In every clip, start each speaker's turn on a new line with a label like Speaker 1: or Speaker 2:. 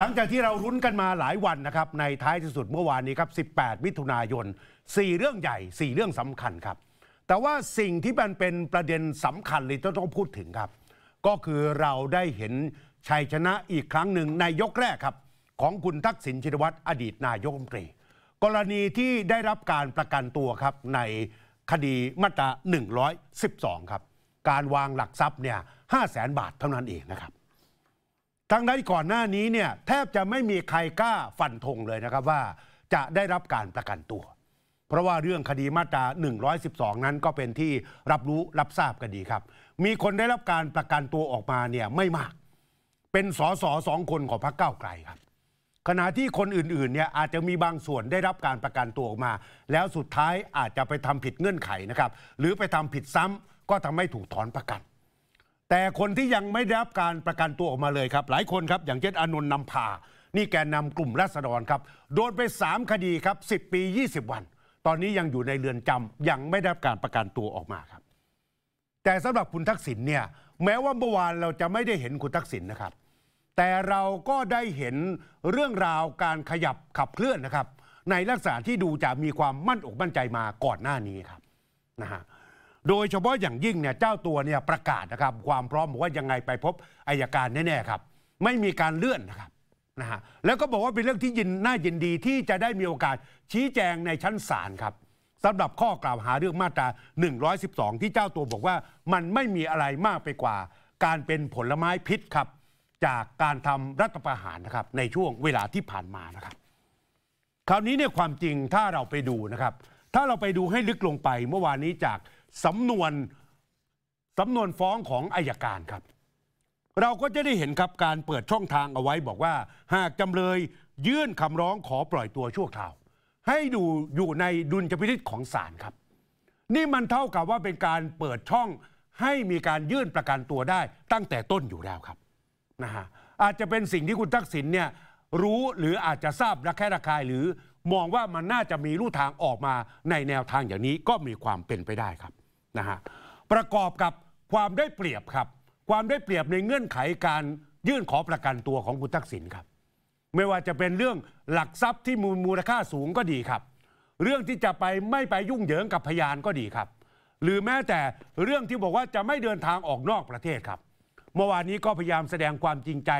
Speaker 1: หลังจากที่เรารุ้นกันมาหลายวันนะครับในท้ายที่สุดเมื่อวานนี้ครับ 18 มิถุนายน 4 เรื่องใหญ่4เรื่องสำคัญครับ แต่ว่าสิ่งที่มันเป็นประเด็นสำคัญเลยต้องพูดถึงครับ ก็คือเราได้เห็นชัยชนะอีกครั้งหนึ่งในยกแรกครับของคุณทักษิณชินวัตรอดีตนายกรัฐมนตรีกรณีที่ได้รับการประกันตัวครับในคดีมาตรา 112 ครับการวางหลักทรัพย์เนี่ย5 0 0 0 0 0 บาทเท่านั้นเองนะครับทั้งนั้นก่อนหน้านี้เนี่ยแทบจะไม่มีใครกล้าฟันธงเลยนะครับว่าจะได้รับการประกันตัว เพราะว่าเรื่องคดีมาตรา 112 นั้นก็เป็นที่รับรู้รับทราบกันดีครับ มีคนได้รับการประกันตัวออกมาเนี่ยไม่มาก เป็นสอสอสองคนของพรรคก้าไกลครับขณะที่คนอื่น ๆ เนี่ยอาจจะมีบางส่วนได้รับการประกันตัวออกมา แล้วสุดท้ายอาจจะไปทำผิดเงื่อนไขนะครับ หรือไปทำผิดซ้ำก็ทำให้ถูกถอนประกันแต่คนที่ยังไม่ได้รับการประกันตัวออกมาเลยครับ หลายคนครับอย่างเช่นอนนท์นำพานี่แกนนำกลุ่มราษฎรครับ โดนไป 3 คดีครับ 10 ปี 20 วัน ตอนนี้ยังอยู่ในเรือนจำยังไม่ได้รับการประกันตัวออกมาครับ แต่สำหรับคุณทักษิณเนี่ยแม้ว่าเมื่อวานเราจะไม่ได้เห็นคุณทักษิณนะครับ แต่เราก็ได้เห็นเรื่องราวการขยับขับเคลื่อนนะครับ ในลักษณะที่ดูจะมีความมั่นอกมั่นใจมาก่อนหน้านี้ครับนะฮะโดยเฉพาะอย่างยิ่งเนี่ยเจ้าตัวเนี่ยประกาศนะครับความพร้อมบอกว่ายังไงไปพบอายการแน่ๆครับ ไม่มีการเลื่อนนะครับนะฮะแล้วก็บอกว่าเป็นเรื่องที่ยินน่ายินดีที่จะได้มีโอกาสชี้แจงในชั้นศาลครับสำหรับข้อกล่าวหาเรื่องมาตรา112 ที่เจ้าตัวบอกว่า มันไม่มีอะไรมากไปกว่า การเป็นผลไม้พิษครับจากการทำรัฐประหารนะครับในช่วงเวลาที่ผ่านมานะครับ คราวนี้เนี่ยความจริงถ้าเราไปดูนะครับ ถ้าเราไปดูให้ลึกลงไปเมื่อวานนี้จากสำนวนสำนวนฟ้องของอายการครับ เราก็จะได้เห็นครับการเปิดช่องทางเอาไว้บอกว่า หากจำเลยยื่นคำร้องขอปล่อยตัวชั่วคราวให้ดูอยู่ในดุลยพินิจของศาลครับ นี่มันเท่ากับว่าเป็นการเปิดช่องให้มีการยื่นประกันตัวได้ตั้งแต่ต้นอยู่แล้วครับนะฮะอาจจะเป็นสิ่งที่คุณทักษิณเนี่ยรู้หรืออาจจะทราบระแคะระคายหรือมองว่ามันน่าจะมีลู่ทางออกมาในแนวทางอย่างนี้ก็มีความเป็นไปได้ครับนะฮะประกอบกับความได้เปรียบครับความได้เปรียบในเงื่อนไขการยื่นขอประกันตัวของคุณทักษิณครับไม่ว่าจะเป็นเรื่องหลักทรัพย์ที่มูลมูลค่าสูงก็ดีครับ เรื่องที่จะไปไม่ไปยุ่งเหยิงกับพยานก็ดีครับ หรือแม้แต่เรื่องที่บอกว่าจะไม่เดินทางออกนอกประเทศครับเมื่อวานนี้ก็พยายามแสดงความจริงใจ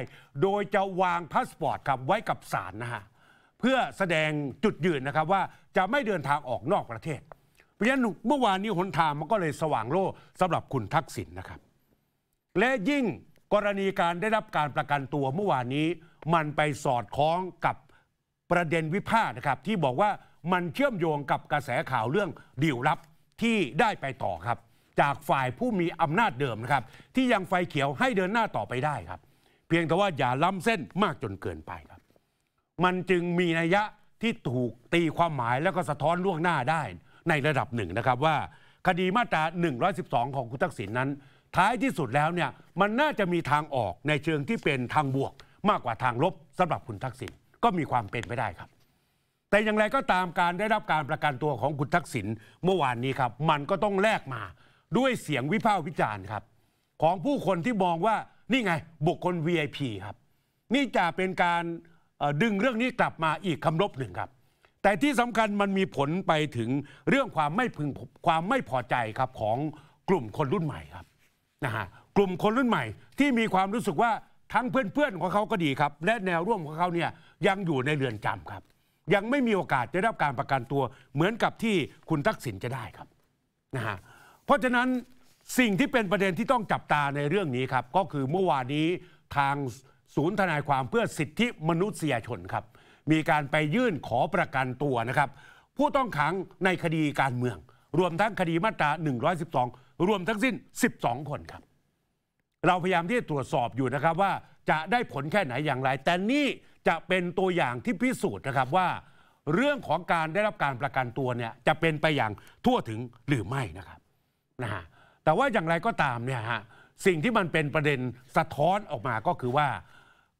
Speaker 1: โดยจะวางพาสปอร์ตครับไว้กับศาลนะฮะเพื่อแสดงจุดยืนนะครับว่าจะไม่เดินทางออกนอกประเทศ เพราะฉะนั้นเมื่อวานนี้หนทางมันก็เลยสว่างโล่สำหรับคุณทักษิณนนะครับ และยิ่งกรณีการได้รับการประกันตัวเมื่อวานนี้มันไปสอดคล้องกับประเด็นวิพากษ์นะครับที่บอกว่ามันเชื่อมโยงกับกระแสข่าวเรื่องดิวรับที่ได้ไปต่อครับ จากฝ่ายผู้มีอำนาจเดิมนะครับที่ยังไฟเขียวให้เดินหน้าต่อไปได้ครับเพียงแต่ว่าอย่าล้ำเส้นมากจนเกินไปครับมันจึงมีนัยยะที่ถูกตีความหมาย แล้วก็สะท้อนล่วงหน้าได้ในระดับหนึ่งนะครับ ว่าคดีมาตรา 112 ของคุณทักษิณนั้น ท้ายที่สุดแล้วเนี่ยมันน่าจะมีทางออกในเชิงที่เป็นทางบวก มากกว่าทางลบสำหรับคุณทักษิณก็มีความเป็นไปได้ครับ แต่อย่างไรก็ตามการได้รับการประกันตัวของคุณทักษิณเมื่อวานนี้ครับ มันก็ต้องแลกมาด้วยเสียงวิพากษ์วิจารณ์ครับของผู้คนที่มองว่านี่ไงบุคคล VIP ครับนี่จะเป็นการดึงเรื่องนี้กลับมาอีกคำลบหนึ่งครับแต่ที่สำคัญมันมีผลไปถึงเรื่องความไม่พึงความไม่พอใจครับของกลุ่มคนรุ่นใหม่ครับนะฮะกลุ่มคนรุ่นใหม่ที่มีความรู้สึกว่าทั้งเพื่อน ๆ ของเขาก็ดีครับและแนวร่วมของเขาเนี่ยยังอยู่ในเรือนจำครับ ยังไม่มีโอกาส จะรับการประกันตัวเหมือนกับที่คุณทักษิณจะได้ครับนะฮะเพราะฉะนั้นสิ่งที่เป็นประเด็นที่ต้องจับตาในเรื่องนี้ครับก็คือเมื่อวานนี้ทางศูนย์ทนายความเพื่อสิทธิมนุษยชนครับมีการไปยื่นขอประกันตัวนะครับ ผู้ต้องขังในคดีการเมือง รวมทั้งคดีมาตรา112 รวมทั้งสิ้น 12 คนครับเราพยายามที่จะตรวจสอบอยู่นะครับว่าจะได้ผลแค่ไหนอย่างไร แต่นี่จะเป็นตัวอย่างที่พิสูจน์นะครับว่าเรื่องของการได้รับการประกันตัวเนี่ยจะเป็นไปอย่างทั่วถึงหรือไม่นะครับนะฮะแต่ว่าอย่างไรก็ตามเนี่ยฮะสิ่งที่มันเป็นประเด็นสะท้อนออกมาก็คือว่า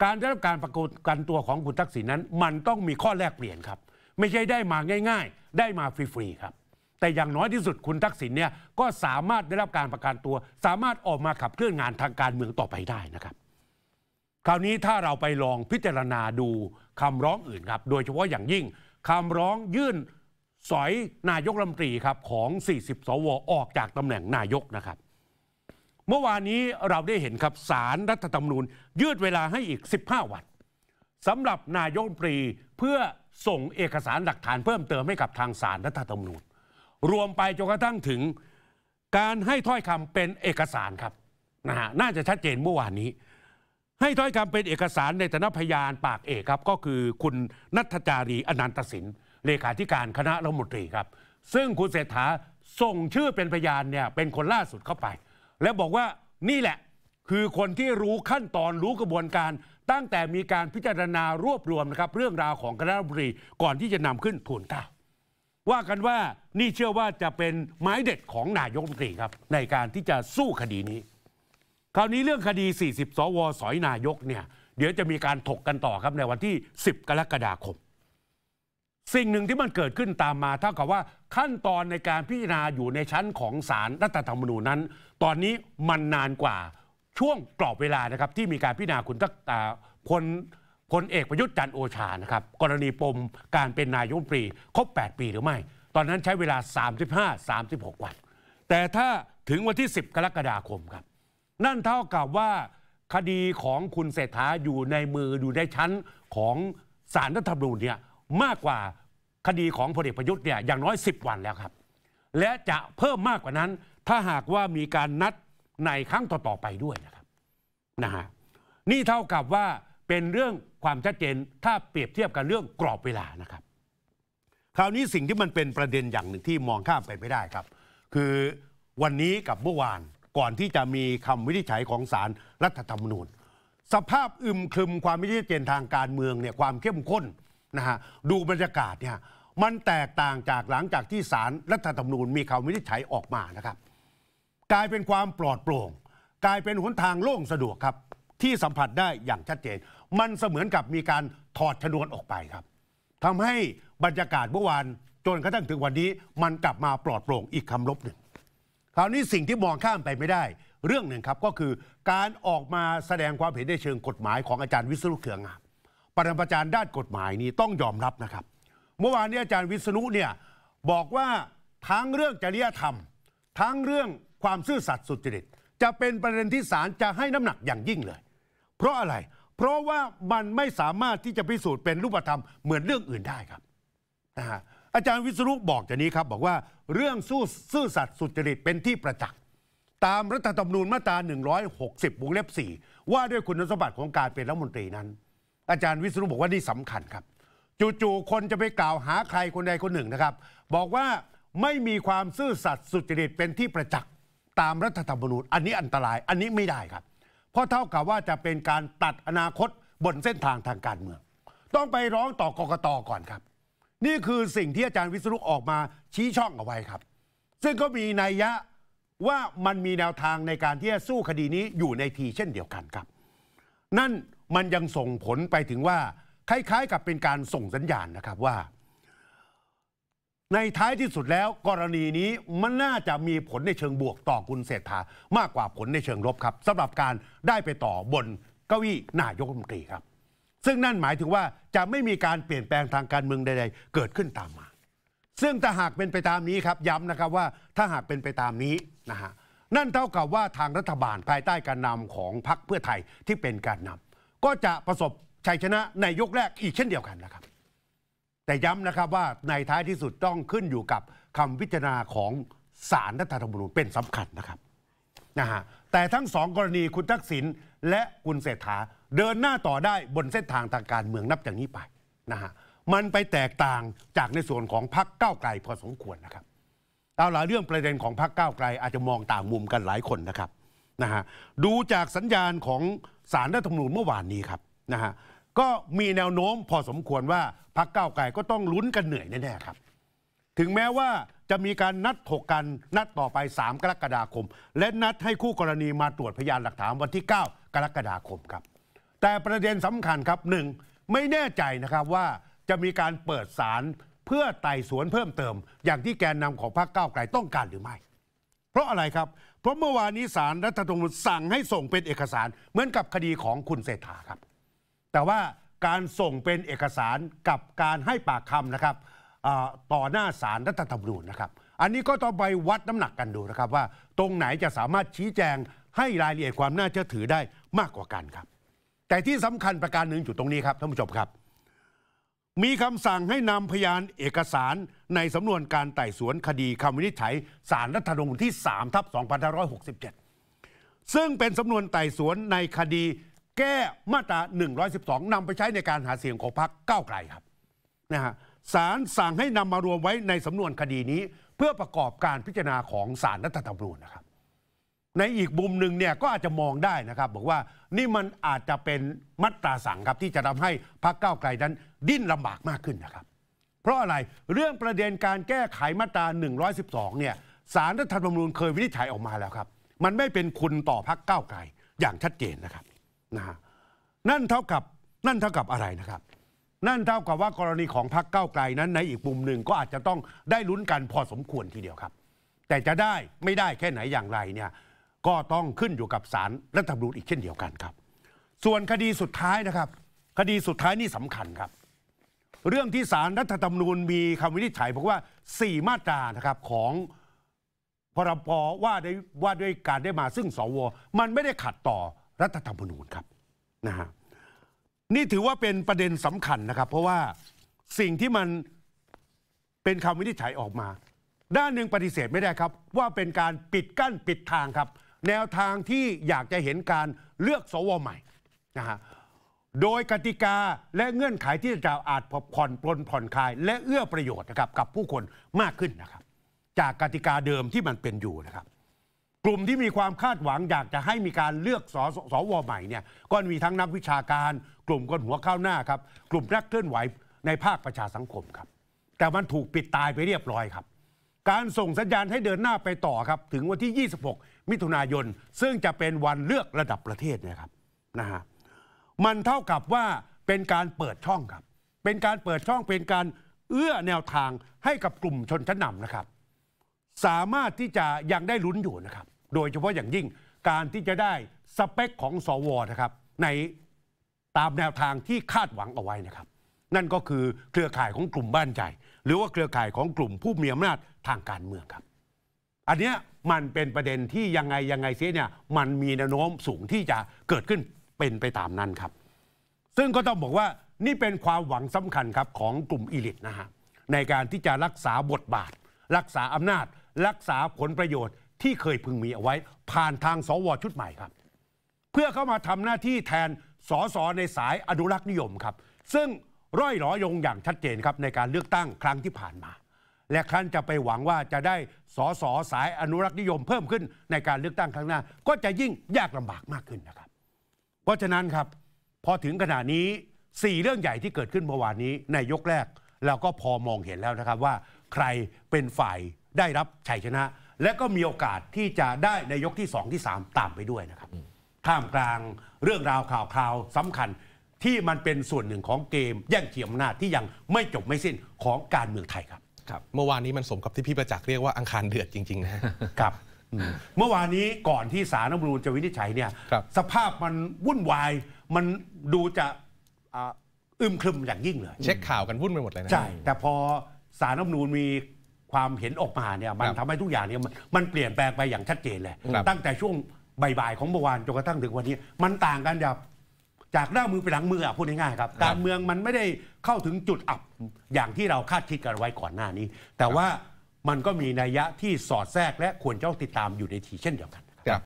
Speaker 1: การได้รับการประกันตัวของคุณทักษิณนั้น มันต้องมีข้อแลกเปลี่ยนครับ ไม่ใช่ได้มาง่าย ๆ ได้มาฟรีๆ ครับ แต่อย่างน้อยที่สุดคุณทักษิณเนี่ยก็สามารถได้รับการประกันตัว สามารถออกมาขับเคลื่อนงานทางการเมืองต่อไปได้นะครับ คราวนี้ถ้าเราไปลองพิจารณาดูคำร้องอื่นครับ โดยเฉพาะอย่างยิ่งคำร้องยื่นสอยนายกรัฐมนตรีครับของ 40 สวออกจากตำแหน่งนายกนะครับเมื่อวานนี้เราได้เห็นครับสารรัฐธรรมนูญ ยืดเวลาให้อีก 15 วันสำหรับ นายกปรีเพื่อส่งเอกสารหลักฐานเพิ่มเติมให้กับทางสารรัฐธรรมนูญ รวมไปจนกระทั่งถึง การให้ถ้อยคำเป็นเอกสารครับนะฮะน่าจะชัดเจนเมื่อวานนี้ ให้ถ้อยคำเป็นเอกสารในฐานะพยานปากเอกครับก็คือคุณนัทจารีอนันตสินเลขาธิการคณะรัฐมนตรีครับ ซึ่งคุณเศรษฐาส่งชื่อเป็นพยานเนี่ยเป็นคนล่าสุดเข้าไปแล้วบอกว่านี่แหละคือคนที่รู้ขั้นตอนรู้กระบวนการ ตั้งแต่มีการพิจารณารวบรวมนะครับเรื่องราวของคณะรัฐมนตรีก่อนที่จะนำขึ้นทูลเก้าว่ากันว่านี่เชื่อว่าจะเป็นไม้เด็ดของนายกรัฐมนตรีครับ ในการที่จะสู้คดีนี้ คราวนี้เรื่องคดี 40 สวสอยนายกเนี่ยเดี๋ยวจะมีการถกกันต่อครับในวันที่ 10 กรกฎาคมสิ่งหนึ่งที่มันเกิดขึ้นตามมาเท่ากับว่าขั้นตอนในการพิจารณาอยู่ในชั้นของศาลรัฐธรรมนูญนั้น ตอนนี้มันนานกว่าช่วงกรอบเวลานะครับที่มีการพิจารณาคุณตักิณพลเอกประยุทธ์จันโอชานะครับกรณีปมการเป็นนายกปรีครบ 8 ปีหรือไม่ ตอนนั้นใช้เวลา 35-36วันแต่ถ้าถึงวันที่ 10 กรกฎาคมครับนั่นเท่ากับว่าคดีของคุณเศรษฐาอยู่ในมืออยู่ในชั้นของศาลรัฐธรรมนูญเนี่ยมากกว่าคดีของพลเอกประยุทธ์เนี่ยอย่างน้อย 10 วันแล้วครับ และจะเพิ่มมากกว่านั้น ถ้าหากว่ามีการนัดในครั้งต่อๆไปด้วยนะครับนะฮะนี่เท่ากับว่าเป็นเรื่องความชัดเจนถ้าเปรียบเทียบกันเรื่องกรอบเวลานะครับ คราวนี้สิ่งที่มันเป็นประเด็นอย่างหนึ่งที่มองข้ามไปไม่ได้ครับ คือวันนี้กับเมื่อวานก่อนที่จะมีคำวินิจฉัยของศาลรรัฐธรรมนูญ สภาพอึมครึมความไม่ชัดเจนทางการเมืองเนี่ยความเข้มข้นนะฮะดูบรรยากาศเนี่ยมันแตกต่างจากหลังจากที่สารรัฐธรรมนูญมีคำวินิจฉัยออกมานะครับกลายเป็นความปลอดโปร่ง กลายเป็นหนทางโล่งสะดวกครับที่สัมผัสได้อย่างชัดเจน มันเสมือนกับมีการถอดชนวนออกไปครับทำให้บรรยากาศเมื่อวานจนกระทั่งถึงวันนี้ มันกลับมาปลอดโปร่งอีกคำลบหนึ่งคราวนี้สิ่งที่มองข้ามไปไม่ได้เรื่องหนึ่งครับก็คือการออกมาแสดงความเห็นในเชิงกฎหมายของอาจารย์วิศรุเครืองามปรมาจารย์ด้านกฎหมายนี้ต้องยอมรับนะครับ เมื่อวานนี้อาจารย์วิษณุเนี่ยบอกว่าทั้งเรื่องจริยธรรม ทั้งเรื่องความซื่อสัตย์สุจริต จะเป็นประเด็นที่ศาลจะให้น้ำหนักอย่างยิ่งเลย เพราะอะไร เพราะว่ามันไม่สามารถที่จะพิสูจน์เป็นรูปธรรมเหมือนเรื่องอื่นได้ครับนะฮะอาจารย์วิศณุบอกอย่างนี้ครับบอกว่าเรื่องสู้ซื่อสัตย์สุจริตเป็นที่ประจักษ์ตามรัฐธรรมนูญมาตรา160วงเล็บ4ว่าด้วยคุณสมบัติของการเป็นรัฐมนตรีนั้นอาจารย์วิศนุบอกว่านี่สำคัญครับจู่ๆคนจะไปกล่าวหาใครคนใดคนหนึ่งนะครับ บอกว่าไม่มีความซื่อสัตย์สุจริตเป็นที่ประจักษ์ตามรัฐธรรมนูญอันนี้อันตรายอันนี้ไม่ได้ครับ เพราะเท่ากับว่าจะเป็นการตัดอนาคตบนเส้นทางทางการเมืองต้องไปร้องต่อกกตก่อนครับ นี่คือสิ่งที่อาจารย์วิศรุออกมาชี้ช่องเอาไว้ครับ ซึ่งก็มีนัยยะว่ามันมีแนวทางในการที่จะสู้คดีนี้อยู่ในทีเช่นเดียวกันครับ นั่นมันยังส่งผลไปถึงว่า คล้าย ๆ กับเป็นการส่งสัญญาณนะครับว่า ในท้ายที่สุดแล้วกรณีนี้มันน่าจะมีผลในเชิงบวกต่อคุณเศรษฐา มากกว่าผลในเชิงลบครับสำหรับการได้ไปต่อบนเก้าอี้นายกรัฐมนตรีครับ ซึ่งนั่นหมายถึงว่าจะไม่มีการเปลี่ยนแปลงทางการเมืองใดๆ เกิดขึ้นตามมา ซึ่งถ้าหากเป็นไปตามนี้ครับย้ำนะครับว่าถ้าหากเป็นไปตามนี้นะฮะนั่นเท่ากับว่าทางรัฐบาลภายใต้การนำของพรรคเพื่อไทยที่เป็นการนำก็จะประสบชัยชนะในยกแรกอีกเช่นเดียวกันนะครับ แต่ย้ำนะครับว่าในท้ายที่สุดต้องขึ้นอยู่กับคำิจารณาของศาลรัฐธรรมนูญเป็นสำคัญนะครับนะฮะแต่ทั้งสองกรณีคุณทักษิณและคุณเศรษฐาเดินหน้าต่อได้บนเส้นทางทางการเมืองนับจากนี้ไปนะฮะมันไปแตกต่างจากในส่วนของพรรคก้าวไกลพอสมควรนะครับเอาละเรื่องประเด็นของพรรคก้าวไกลอาจจะมองต่างมุมกันหลายคนนะครับนะฮะดูจากสัญญาณของสารรัฐธรรมนูญเมื่อวานนี้ครับนะฮะก็มีแนวโน้มพอสมควรว่าพักเก้าวไกลก็ต้องลุ้นกันเหนื่อยแน่ๆครับ ถึงแม้ว่าจะมีการนัดถกกันนัดต่อไป 3 กรกฎาคม และนัดให้คู่กรณีมาตรวจพยานหลักฐานวันที่ 9 กรกฎาคมครับ แต่ประเด็นสำคัญครับหนึ่งไม่แน่ใจนะครับว่าจะมีการเปิดสารเพื่อไต่สวนเพิ่มเติม อย่างที่แกนนำของพรรคก้าวไกลต้องการหรือไม่ เพราะอะไรครับเพราะเมื่อวานนี้สารรัฐธรรมนูญสั่งให้ส่งเป็นเอกสารเหมือนกับคดีของคุณเศรษฐาครับ แต่ว่าการส่งเป็นเอกสารกับการให้ปากคำนะครับต่อหน้าสารรัฐธรรมนูญนะครับ อันนี้ก็ต้องไปวัดน้ำหนักกันดูนะครับว่า ตรงไหนจะสามารถชี้แจงให้รายละเอียดความน่าเชื่อถือได้มากกว่ากันครับ แต่ที่สำคัญประการหนึ่งอยู่ตรงนี้ครับท่านผู้ชมครับมีคำสั่งให้นำพยานเอกสารในสำนวนการไต่สวนคดีคำวินิจฉัยสารรัฐธรรมนูญที่3ทับ2567 ซึ่งเป็นสำนวนไต่สวนในคดีแก้มาตรา112 นำไปใช้ในการหาเสียงของพรรคก้าวไกลครับนะฮะสารสั่งให้นำมารวมไว้ในสำนวนคดีนี้เพื่อประกอบการพิจารณาของสารรัฐธรรมนูญนะครับในอีกมุมหนึ่งเนี่ยก็อาจจะมองได้นะครับบอกว่านี่มันอาจจะเป็นมัตราสั่งครับที่จะทำให้พรรคก้าวไกลนั้นดิ้นลำบากมากขึ้นนะครับ เพราะอะไร เรื่องประเด็นการแก้ไขมาตรา112เนี่ยสารรัฐธรรมนูญเคยวินิจฉัยออกมาแล้วครับ มันไม่เป็นคุณต่อพักเก้าวไกลอย่างชัดเจนนะครับนะนั่นเท่ากับ นั่นเท่ากับอะไรนะครับ นั่นเท่ากับว่ากรณีของพักเก้าวไกลนั้นในอีกมุมหนึ่งก็อาจจะต้องได้ลุ้นกันพอสมควรทีเดียวครับ แต่จะได้ไม่ได้แค่ไหนอย่างไรเนี่ย ก็ต้องขึ้นอยู่กับสารรัฐธรรมนูญอีกเช่นเดียวกันครับ ส่วนคดีสุดท้ายนะครับ คดีสุดท้ายนี่สำคัญครับเรื่องที่สารรัฐธรรมนูญมีคำวินิจฉัยบอกว่า4มาตรานะครับของพรบว่าได้วว่าด้วยการได้มาซึ่งสวมันไม่ได้ขัดต่อรัฐธรรมนูญครับนะฮะนี่ถือว่าเป็นประเด็นสำคัญนะครับ เพราะว่าสิ่งที่มันเป็นคำวินิจฉัยออกมา ด้านหนึ่งปฏิเสธไม่ได้ครับ ว่าเป็นการปิดกั้นปิดทางครับแนวทางที่อยากจะเห็นการเลือกสวใหม่นะฮะโดยกติกาและเงื่อนไขที่จะอาจผ่อนปลนผ่อนคลาย และเอื้อประโยชน์นะครับ กับผู้คนมากขึ้นนะครับ จากกติกาเดิมที่มันเป็นอยู่นะครับ กลุ่มที่มีความคาดหวังอยากจะให้มีการเลือกสสสวใหม่เนี่ยก็มีทั้งนักวิชาการ กลุ่มคนหัวข้าวหน้าครับกลุ่มนักเคลื่อนไหวในภาคประชาสังคมครับ แต่มันถูกปิดตายไปเรียบร้อยครับ การส่งสัญญาณให้เดินหน้าไปต่อครับถึงวันที่ 26 มิถุนายนซึ่งจะเป็นวันเลือกระดับประเทศนะครับนะฮะมันเท่ากับว่าเป็นการเปิดช่องครับ เป็นการเปิดช่องเป็นการเอื้อแนวทางให้กับกลุ่มชนชั้นนำนะครับ สามารถที่จะยังได้ลุ้นอยู่นะครับโดยเฉพาะอย่างยิ่งการที่จะได้สเปคของสวนะครับในตามแนวทางที่คาดหวังเอาไว้นะครับ นั่นก็คือเครือข่ายของกลุ่มบ้านใจ หรือว่าเครือข่ายของกลุ่มผู้มีอำนาจทางการเมืองครับ อันนี้มันเป็นประเด็นที่ยังไงยังไงเสียเนี่ยมันมีแนวโน้มสูงที่จะเกิดขึ้นเป็นไปตามนั้นครับ ซึ่งก็ต้องบอกว่านี่เป็นความหวังสำคัญครับของกลุ่มอิลิทนะฮะในการที่จะรักษาบทบาท รักษาอำนาจ รักษาผลประโยชน์ ที่เคยพึงมีเอาไว้ ผ่านทางสว ชุดใหม่ครับเพื่อเข้ามาทำหน้าที่แทนสสในสายอนุรักษ์นิยมครับ ซึ่งร้อยหรอยงอย่างชัดเจนครับในการเลือกตั้งครั้งที่ผ่านมา และครั้นจะไปหวังว่าจะได้สสสายอนุรักษ์นิยม เพิ่มขึ้นในการเลือกตั้งครั้งหน้า ก็จะยิ่งยากลำบากมากขึ้นนะครับเพราะฉะนั้นครับพอถึงขณะนี้ 4 เรื่องใหญ่ที่เกิดขึ้นเมื่อวานนี้ในยกแรก เราก็พอมองเห็นแล้วนะครับว่าใครเป็นฝ่ายได้รับชัยชนะ และก็มีโอกาสที่จะได้ในยกที่2ที่3ตามไปด้วยนะครับท่ามกลางเรื่องราวข่าวคราวสำคัญที่มันเป็นส่วนหนึ่งของเกมแย่งเขียมหน้าที่ยังไม่จบไม่สิ้นของการเมืองไทยครับครับเมื่อวานนี้มันสมกับที่พี่ประจักษ์เรียกว่าอังคารเดือดจริงๆนะครับเมื่อวานนี้ก่อนที่สารนบฐรรนูจะวินิจฉัยเนี่ยสภาพมันวุ่นวายมันดูจะอึมครึมอย่างยิ่งเลยเช็คข่าวกันวุ่นไปหมดเลยนะใช่แต่พอสารนบฐรมนูมีความเห็นออกมาเนี่ยมันทำให้ทุกอย่างเนี่ยมันเปลี่ยนแปลงไปอย่างชัดเจนเลย ตั้งแต่ช่วงบ่ายๆของเมื่อวานจนกระทั่งถึงวันนี้ มันต่างกันจากจากหน้ามือไปหลังมืออ่ะพูดง่ายๆครับการเมืองมันไม่ได้เข้าถึงจุดอับอย่างที่เราคาดคิดกันไว้ก่อนหน้านี้ แต่ว่ามันก็มีนัยยะที่สอดแทรกและควรจะต้องติดตามอยู่ในทีเช่นเดียวกัน